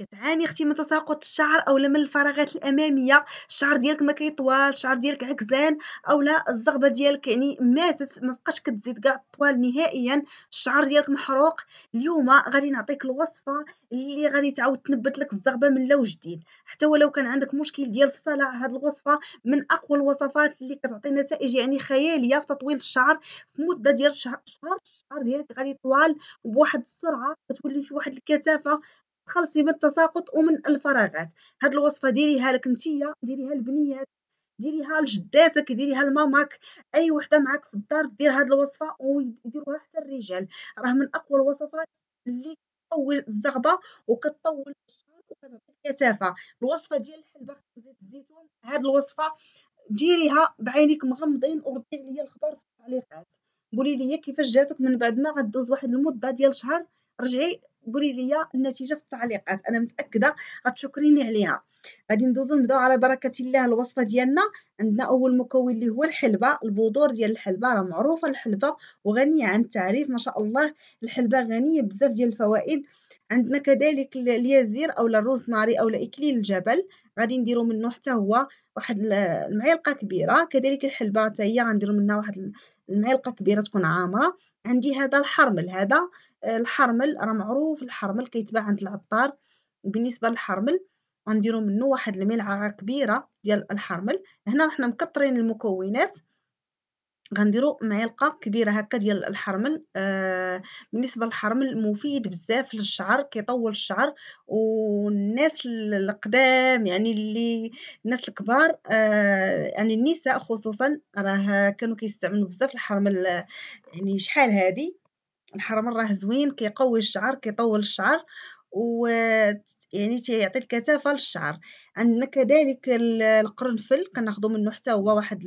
كتعاني اختي من تساقط الشعر اولا من الفراغات الاماميه الشعر ديالك ما كيطوال الشعر ديالك عكزان اولا الزغبه ديالك يعني ماتت ما بقاش كتزيد كاع الطوال نهائيا الشعر ديالك محروق اليوم غادي نعطيك الوصفه اللي غادي تعاود تنبت لك الزغبه من لو جديد حتى ولو كان عندك مشكل ديال الصلع هذه الوصفه من اقوى الوصفات اللي كتعطي نتائج يعني خياليه في تطويل الشعر في مده ديال شهر الشعر ديالك غادي طوال بواحد السرعه كتولي في واحد الكثافه تخلصي من التساقط ومن الفراغات هاد الوصفه ديريها لك نتيا ديريها لبنيات ديريها لجداتك ديريها لماماك اي وحده معاك في الدار دير هاد الوصفه ويديروها حتى الرجال راه من اقوى الوصفات اللي كطول الزغبه وكتطول الشعر وكتعطيك كثافه الوصفه ديال الحلبه زيت الزيتون هاد الوصفه ديريها بعينيك مغمضين وردي عليا الخبر في التعليقات قولي لي كيفاش جاتك من بعد ما غدوز واحد المده ديال شهر رجعي قولي لي النتيجه في التعليقات انا متاكده غتشكريني عليها غادي ندوزو نبداو على بركه الله الوصفه ديالنا عندنا اول مكون اللي هو الحلبه البذور ديال الحلبه راه معروفه الحلبه وغنيه عن التعريف ما شاء الله الحلبه غنيه بزاف ديال الفوائد عندنا كذلك اليازير او الروزماري او اكليل الجبل غادي نديرو منه حتى هو واحد المعلقه كبيره كذلك الحلبه حتى هي غنديرو منها واحد المعلقه كبيره تكون عامره عندي هذا الحرمل هذا آه، الحرمل راه معروف الحرمل كيتباع عند العطار بالنسبه للحرمل غنديرو منه واحد الملعقه كبيره ديال الحرمل هنا حنا مكثرين المكونات غنديروا معلقه كبيره هكا ديال الحرمل آه بالنسبه للحرمل مفيد بزاف للشعر كيطول الشعر والناس القدام يعني اللي الناس الكبار آه يعني النساء خصوصا راه كانوا كيستعملوا بزاف الحرمل يعني شحال هذه الحرمل راه زوين كيقوي الشعر كيطول الشعر و يعني تيعطي الكثافه للشعر عندنا كذلك القرنفل كناخذ منه حتى هو واحد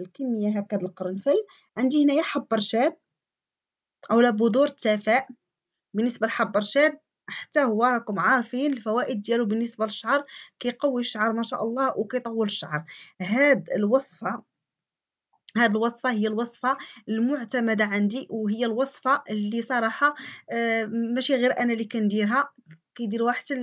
الكميه هكا القرنفل عندي هنايا حب رشاد اولا بذور التفاح بالنسبه لحب رشاد حتى هو راكم عارفين الفوائد ديالو بالنسبه للشعر كيقوي الشعر ما شاء الله وكيطول الشعر هاد الوصفه هاد الوصفه هي الوصفه المعتمده عندي وهي الوصفه اللي صراحه آه، ماشي غير انا اللي كنديرها كيديروها حتى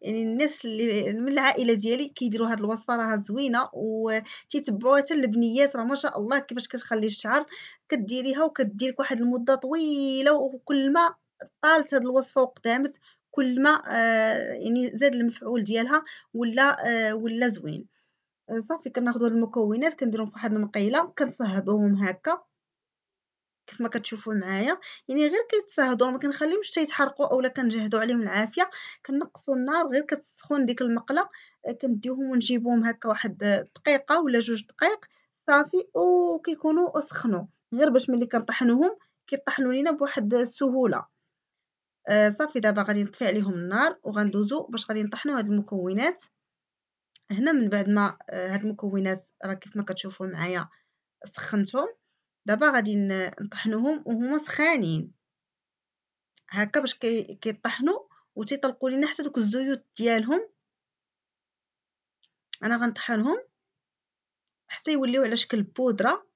يعني الناس اللي من العائله ديالي كيديروا هاد الوصفه راها زوينه وتتبعوها حتى البنيات راه ما شاء الله كيفاش كتخلي الشعر كديريها وكدير واحد المده طويله وكل ما طالت هاد الوصفه وقدامت كل ما آه، يعني زاد المفعول ديالها ولا آه، ولا زوين أه، صافي كناخذوا المكونات كنديرهم فواحد المقيله كنصهدوهم هكا كيف ما كتشوفوا معايا يعني غير كيتصاهدوا ما كنخليهمش حتى يتحرقوا اولا كنجهدوا عليهم العافيه كنقصوا النار غير كتسخن ديك المقله أه، كنديوهم ونجيبوهم هكا واحد دقيقه ولا جوج دقائق صافي وكيكونوا سخنوا غير باش ملي كنطحنوهم كيطحنوا لينا بواحد السهوله آه صافي دابا غادي نطفي عليهم النار وغندوزو باش غادي نطحنوا هاد المكونات هنا من بعد ما آه، هاد المكونات راه كيف ما كتشوفوا معايا سخنتهم دابا غادي نطحنوهم وهما سخانين هكا باش كيطحنوا وتيطلقوا لينا حتى دوك الزيوت ديالهم انا غنطحنهم حتى يوليو على شكل بودره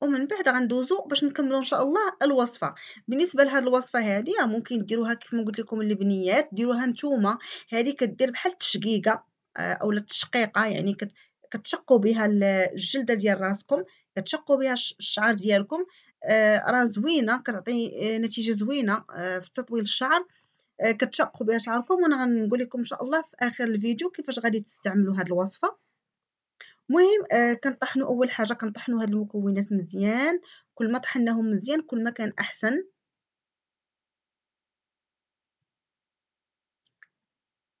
ومن بعد غندوزو باش نكملو ان شاء الله الوصفه بالنسبه لهاد الوصفه هادي راه ممكن ديروها كيف ما قلت لكم البنيات ديروها نتوما هادي كدير بحال التشقيقه آه، اولا التشقيقه يعني كتشقوا بها الجلده ديال راسكم كتشقوا بها الشعر ديالكم آه، راه زوينه كتعطي آه، نتيجه زوينه في تطويل الشعر كتشقوا بها شعركم وانا غنقول لكم ان شاء الله في اخر الفيديو كيفاش غادي تستعملوا هاد الوصفه مهم آه كنطحنوا اول حاجه كنطحنوا هاد المكونات مزيان كل ما طحناهم مزيان كل ما كان احسن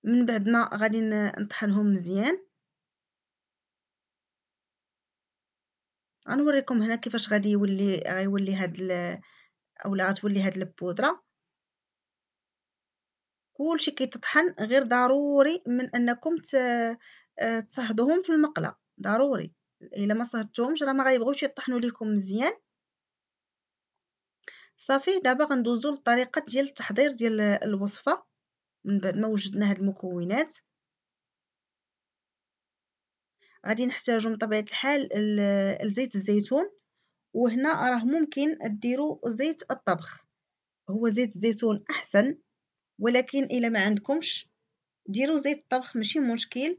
من بعد ما غادي نطحنهم مزيان غنوريكم هنا كيفاش غادي يولي غيولي هاد اولا غتولي هاد البودره كلشي كيتطحن غير ضروري من انكم ت... آه، في المقله ضروري الا ما صهدتهمش راه ما غيبغوش يطحنوا ليكم مزيان صافي دابا غندوزو للطريقه ديال التحضير ديال الوصفه من بعد ما وجدنا هاد المكونات غادي نحتاجو من طبيعه الحال الزيت الزيتون وهنا راه ممكن ديروا زيت الطبخ هو زيت الزيتون احسن ولكن الا ما عندكمش ديروا زيت الطبخ ماشي مشكل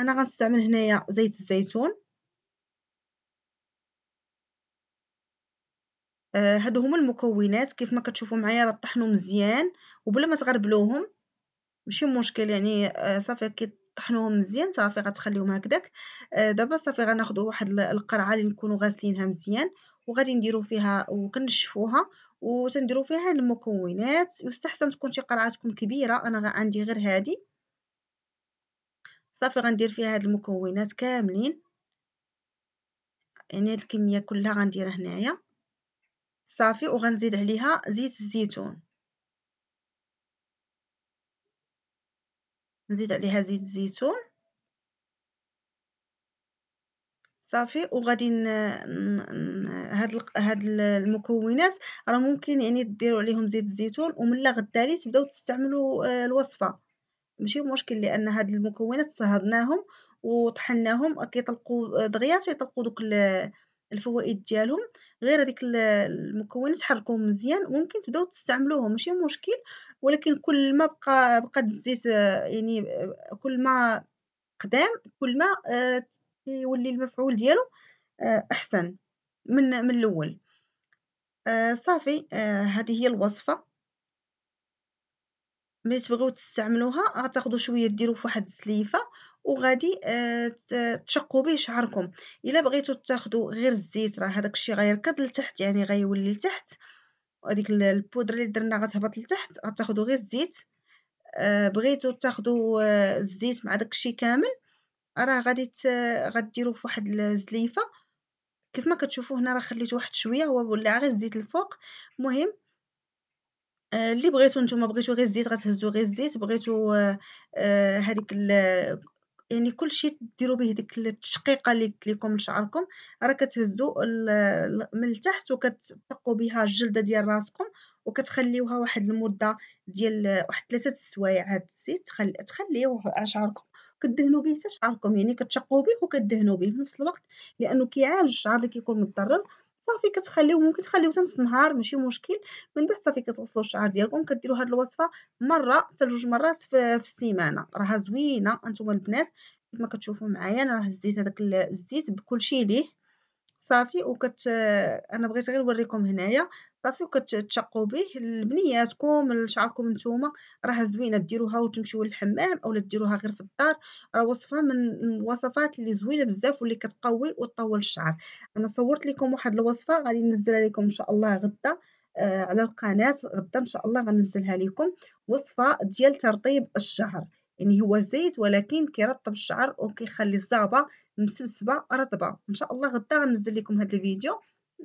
انا غنستعمل هنايا زيت الزيتون آه هادو هما المكونات كيف ما كتشوفوا معايا راه طحنوا مزيان وبلا ما تغربلوهم ماشي مشكل يعني آه صافي طحنوهم مزيان صافي غتخليهم هكداك آه دابا صافي غناخذوا واحد القرعه اللي نكونوا غاسلينها مزيان وغادي نديروا فيها وكنشفوها وتنديروا فيها المكونات يستحسن تكون شي قرعه تكون كبيره انا عندي غير هذه صافي غندير فيها هاد المكونات كاملين يعني هاد الكميه كلها غنديرها هنايا صافي وغنزيد عليها زيت الزيتون نزيد عليها زيت الزيتون صافي وغادي هاد هاد المكونات راه ممكن يعني ديروا عليهم زيت الزيتون وملا غدالي لي تبداو تستعملوا آه، الوصفه ماشي مشكل لان هاد المكونات صهدناهم وطحناهم كيطلقوا دغيا تيطلقوا دوك الفوائد ديالهم غير هذيك المكونات حركوهم مزيان ممكن تبداو تستعملوهم ماشي مشكل ولكن كل ما بقى بقى الزيت يعني كل ما قدام كل ما آه، يولي المفعول ديالو آه، احسن من من الاول آه، صافي هذه هي الوصفه ملي تبغيو تستعملوها غتاخذوا شويه ديروا فواحد الزليفه وغادي آه، تشقوا به شعركم الا بغيتو تاخذوا غير الزيت راه هذاك الشيء غيركض لتحت يعني غيولي لتحت وهذيك البودره اللي درنا غتهبط لتحت غتاخذوا غير الزيت آه، بغيتو تاخذوا آه، الزيت مع داك الشيء كامل راه غادي غديروا فواحد الزليفه كيف ما كتشوفوا هنا راه خليت واحد شويه هو ولا غير الزيت الفوق المهم اللي بغيتو نتوما بغيتو غير الزيت غتهزو غير الزيت بغيتو هذيك آه، آه، يعني كلشي ديروا به ديك التشقيقه اللي لكم لشعركم راه كتهزو من التحت وكتبقوا بها الجلده ديال راسكم وكتخليوها واحد المده ديال واحد ثلاثه السوايع هاد الزيت تخلي تخليوه على شعركم كدهنوا به حتى شعركم يعني كتشقوا به وكدهنوا به في نفس الوقت لانه كيعالج الشعر اللي كيكون متضرر صافي كتخليو ممكن تخليو حتى نص نهار ماشي مشكل من بعد صافي كتغسلو الشعر ديالكم كديروا هاد الوصفه مره حتى جوج مرات في, في السيمانه راه زوينه انتم البنات كما كتشوفوا معايا انا راه هزيت هذاك الزيت بكلشي ليه صافي وكت انا بغيت غير نوريكم هنايا صافي وكتشقوا به لبنياتكم شعركم نتوما راه زوينه ديروها وتمشيو للحمام اولا ديروها غير في الدار راه وصفه من الوصفات اللي زوينه بزاف واللي كتقوي وتطول الشعر انا صورت لكم واحد الوصفه غادي ننزلها لكم ان شاء الله غدا آه على القناه غدا ان شاء الله غنزلها لكم وصفه ديال ترطيب الشعر يعني هو زيت ولكن كيرطب الشعر وكيخلي الزعبه مسبسبه رطبه ان شاء الله غدا غنزل لكم هذا الفيديو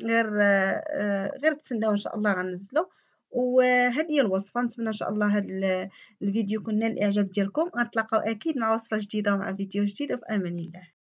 غير آه، غير تسناو ان شاء الله غنزلو وهذه هي الوصفه نتمنى ان شاء الله هذا الفيديو يكون نال الاعجاب ديالكم غنتلاقاو اكيد مع وصفه جديده ومع فيديو جديد وفي امان الله